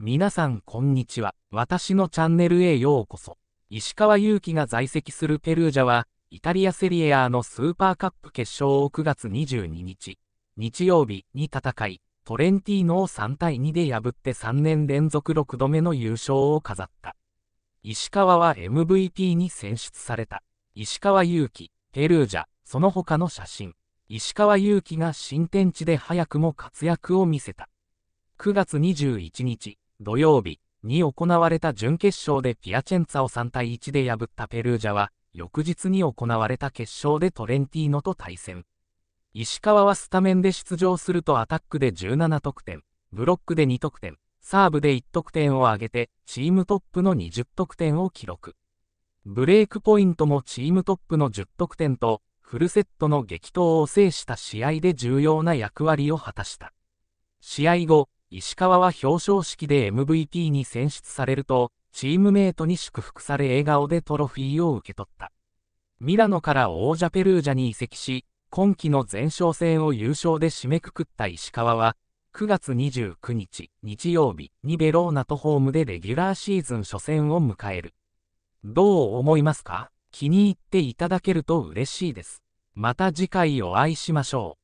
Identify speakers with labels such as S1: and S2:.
S1: 皆さんこんにちは。私のチャンネルへようこそ。石川祐希が在籍するペルージャは、イタリアセリエ A のスーパーカップ決勝を9月22日、日曜日に戦い、トレンティーノを3対2で破って3年連続6度目の優勝を飾った。石川は MVP に選出された。石川祐希、ペルージャ、その他の写真。石川祐希が新天地で早くも活躍を見せた。9月21日、土曜日に行われた準決勝でピアチェンツァを3対1で破ったペルージャは、翌日に行われた決勝でトレンティーノと対戦。石川はスタメンで出場するとアタックで17得点、ブロックで2得点、サーブで1得点を挙げて、チームトップの20得点を記録。ブレイクポイントもチームトップの10得点と、フルセットの激闘を制した試合で重要な役割を果たした。試合後、石川は表彰式で MVP に選出されると、チームメートに祝福され笑顔でトロフィーを受け取った。ミラノから王者ペルージャに移籍し、今季の前哨戦を優勝で締めくくった石川は、9月29日日曜日にベローナとホームでレギュラーシーズン初戦を迎える。どう思いますか気に入っていただけると嬉しいです。また次回お会いしましょう。